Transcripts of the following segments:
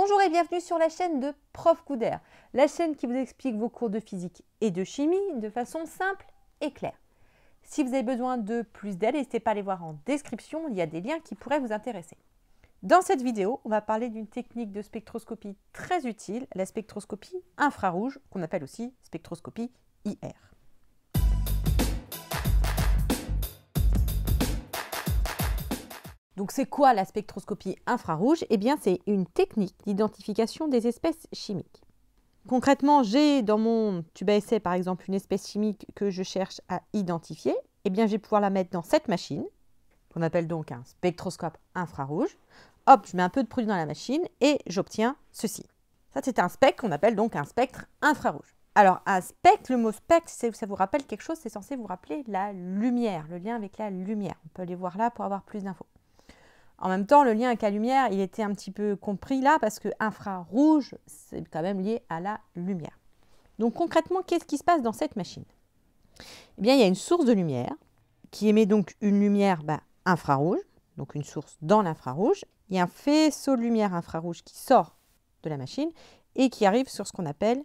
Bonjour et bienvenue sur la chaîne de Prof Couder, la chaîne qui vous explique vos cours de physique et de chimie de façon simple et claire. Si vous avez besoin de plus d'aide, n'hésitez pas à les voir en description, il y a des liens qui pourraient vous intéresser. Dans cette vidéo, on va parler d'une technique de spectroscopie très utile, la spectroscopie infrarouge, qu'on appelle aussi spectroscopie IR. Donc c'est quoi la spectroscopie infrarouge Eh bien c'est une technique d'identification des espèces chimiques. Concrètement, j'ai dans mon tube à essai par exemple une espèce chimique que je cherche à identifier. Eh bien je vais pouvoir la mettre dans cette machine, qu'on appelle donc un spectroscope infrarouge. Hop, je mets un peu de produit dans la machine et j'obtiens ceci. Ça c'est un spectre qu'on appelle donc un spectre infrarouge. Alors un spectre, le mot spectre, ça vous rappelle quelque chose, c'est censé vous rappeler la lumière, le lien avec la lumière. On peut aller voir là pour avoir plus d'infos. En même temps, le lien avec la lumière, il était un petit peu compris là parce que infrarouge, c'est quand même lié à la lumière. Donc concrètement, qu'est-ce qui se passe dans cette machine Eh bien, il y a une source de lumière qui émet donc une lumière bah, infrarouge, donc une source dans l'infrarouge. Il y a un faisceau de lumière infrarouge qui sort de la machine et qui arrive sur ce qu'on appelle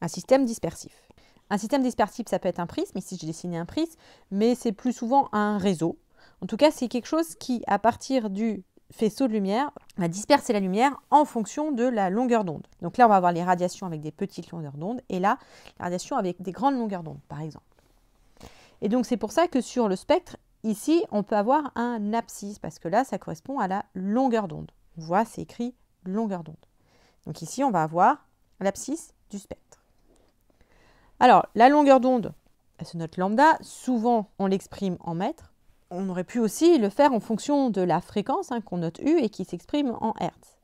un système dispersif. Un système dispersif, ça peut être un prisme, ici j'ai dessiné un prisme, mais c'est plus souvent un réseau en tout cas, c'est quelque chose qui, à partir du faisceau de lumière, va disperser la lumière en fonction de la longueur d'onde. Donc là, on va avoir les radiations avec des petites longueurs d'onde et là, les radiations avec des grandes longueurs d'onde, par exemple. Et donc, c'est pour ça que sur le spectre, ici, on peut avoir un abscisse parce que là, ça correspond à la longueur d'onde. On voit, c'est écrit longueur d'onde. Donc ici, on va avoir l'abscisse du spectre. Alors, la longueur d'onde, elle se note lambda. Souvent, on l'exprime en mètres on aurait pu aussi le faire en fonction de la fréquence hein, qu'on note U et qui s'exprime en Hertz.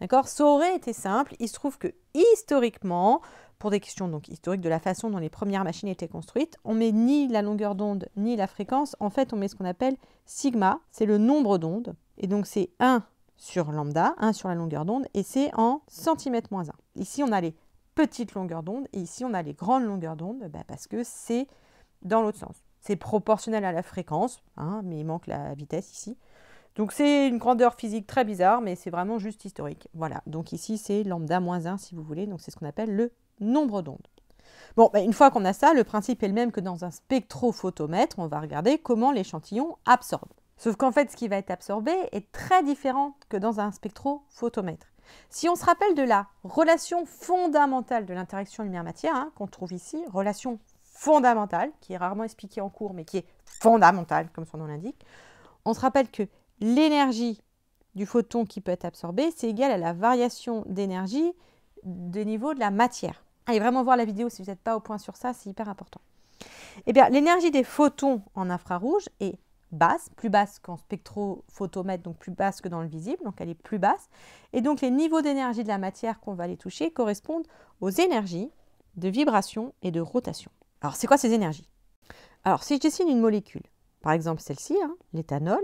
D'accord Ça aurait été simple. Il se trouve que historiquement, pour des questions donc historiques de la façon dont les premières machines étaient construites, on met ni la longueur d'onde ni la fréquence. En fait, on met ce qu'on appelle sigma, c'est le nombre d'ondes. Et donc c'est 1 sur lambda, 1 sur la longueur d'onde, et c'est en centimètres moins 1. Ici, on a les petites longueurs d'onde, et ici, on a les grandes longueurs d'onde, bah, parce que c'est dans l'autre sens. C'est proportionnel à la fréquence, hein, mais il manque la vitesse ici. Donc c'est une grandeur physique très bizarre, mais c'est vraiment juste historique. Voilà, donc ici c'est lambda moins 1 si vous voulez, donc c'est ce qu'on appelle le nombre d'ondes. Bon, ben, une fois qu'on a ça, le principe est le même que dans un spectrophotomètre, on va regarder comment l'échantillon absorbe. Sauf qu'en fait, ce qui va être absorbé est très différent que dans un spectrophotomètre. Si on se rappelle de la relation fondamentale de l'interaction lumière-matière, hein, qu'on trouve ici, relation fondamentale, qui est rarement expliquée en cours, mais qui est fondamentale, comme son nom l'indique. On se rappelle que l'énergie du photon qui peut être absorbée, c'est égal à la variation d'énergie des niveaux de la matière. Allez vraiment voir la vidéo si vous n'êtes pas au point sur ça, c'est hyper important. Eh bien, l'énergie des photons en infrarouge est basse, plus basse qu'en spectrophotomètre, donc plus basse que dans le visible, donc elle est plus basse. Et donc les niveaux d'énergie de la matière qu'on va aller toucher correspondent aux énergies de vibration et de rotation. Alors, c'est quoi ces énergies Alors, si je dessine une molécule, par exemple celle-ci, hein, l'éthanol,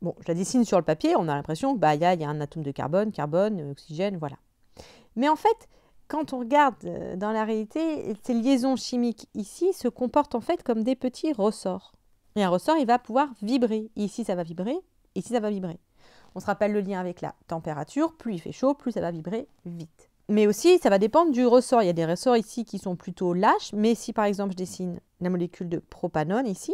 bon, je la dessine sur le papier, on a l'impression qu'il bah, y, y a un atome de carbone, carbone, euh, oxygène, voilà. Mais en fait, quand on regarde euh, dans la réalité, ces liaisons chimiques ici se comportent en fait comme des petits ressorts. Et un ressort, il va pouvoir vibrer. Ici, ça va vibrer, ici, ça va vibrer. On se rappelle le lien avec la température, plus il fait chaud, plus ça va vibrer vite mais aussi, ça va dépendre du ressort. Il y a des ressorts ici qui sont plutôt lâches, mais si par exemple je dessine la molécule de propanone ici,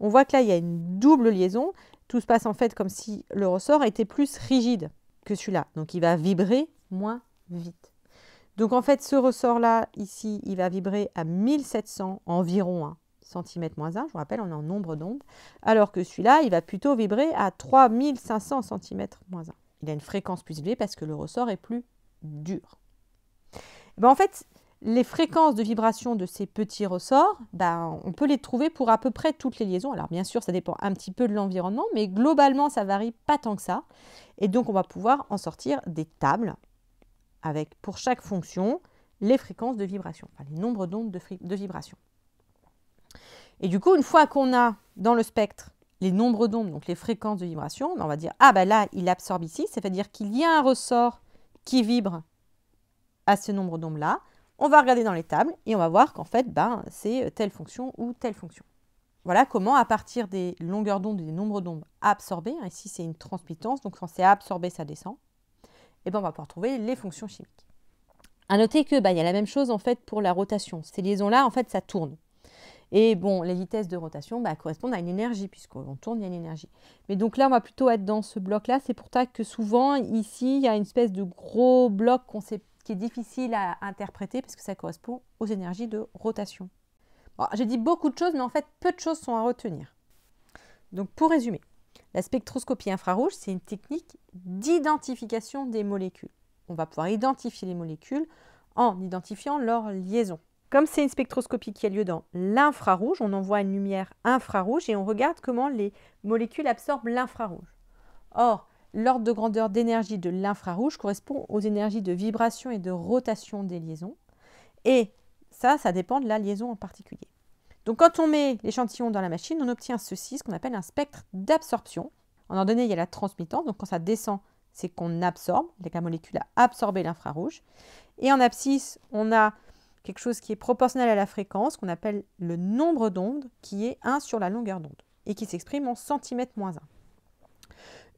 on voit que là, il y a une double liaison. Tout se passe en fait comme si le ressort était plus rigide que celui-là. Donc il va vibrer moins vite. Donc en fait, ce ressort-là, ici, il va vibrer à 1700 environ 1 cm 1. Je vous rappelle, on est en nombre d'ondes. Alors que celui-là, il va plutôt vibrer à 3500 cm 1. Il a une fréquence plus élevée parce que le ressort est plus dur. Ben, en fait, les fréquences de vibration de ces petits ressorts, ben, on peut les trouver pour à peu près toutes les liaisons. Alors bien sûr, ça dépend un petit peu de l'environnement, mais globalement, ça varie pas tant que ça. Et donc, on va pouvoir en sortir des tables avec pour chaque fonction les fréquences de vibration, les nombres d'ondes de, de vibration. Et du coup, une fois qu'on a dans le spectre les nombres d'ondes, donc les fréquences de vibration, ben, on va dire ah ben là, il absorbe ici, cest à dire qu'il y a un ressort qui vibre à ce nombre d'ombres-là. On va regarder dans les tables et on va voir qu'en fait, ben, c'est euh, telle fonction ou telle fonction. Voilà comment, à partir des longueurs d'onde et des nombres d'ombres absorbées, hein, ici c'est une transmittance, donc quand c'est absorbé, ça descend, et eh ben, on va pouvoir trouver les fonctions chimiques. À noter que ben, y a la même chose en fait pour la rotation. Ces liaisons-là, en fait, ça tourne. Et bon, les vitesses de rotation ben, correspondent à une énergie, puisqu'on tourne, il y a une énergie. Mais donc là, on va plutôt être dans ce bloc-là. C'est pour ça que souvent, ici, il y a une espèce de gros bloc qu'on ne sait qui est difficile à interpréter parce que ça correspond aux énergies de rotation. J'ai dit beaucoup de choses, mais en fait, peu de choses sont à retenir. Donc, pour résumer, la spectroscopie infrarouge, c'est une technique d'identification des molécules. On va pouvoir identifier les molécules en identifiant leur liaison. Comme c'est une spectroscopie qui a lieu dans l'infrarouge, on envoie une lumière infrarouge et on regarde comment les molécules absorbent l'infrarouge. Or, L'ordre de grandeur d'énergie de l'infrarouge correspond aux énergies de vibration et de rotation des liaisons. Et ça, ça dépend de la liaison en particulier. Donc quand on met l'échantillon dans la machine, on obtient ceci, ce qu'on appelle un spectre d'absorption. En ordonnée, il y a la transmittance, donc quand ça descend, c'est qu'on absorbe, la molécule a absorbé l'infrarouge. Et en abscisse, on a quelque chose qui est proportionnel à la fréquence, qu'on appelle le nombre d'ondes, qui est 1 sur la longueur d'onde, et qui s'exprime en centimètres moins 1.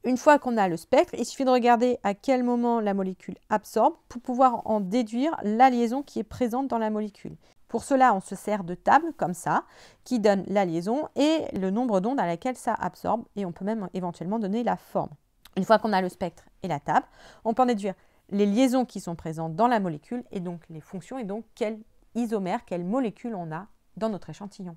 Une fois qu'on a le spectre, il suffit de regarder à quel moment la molécule absorbe pour pouvoir en déduire la liaison qui est présente dans la molécule. Pour cela, on se sert de tables comme ça qui donnent la liaison et le nombre d'ondes à laquelle ça absorbe et on peut même éventuellement donner la forme. Une fois qu'on a le spectre et la table, on peut en déduire les liaisons qui sont présentes dans la molécule et donc les fonctions et donc quel isomère, quelle molécule on a dans notre échantillon.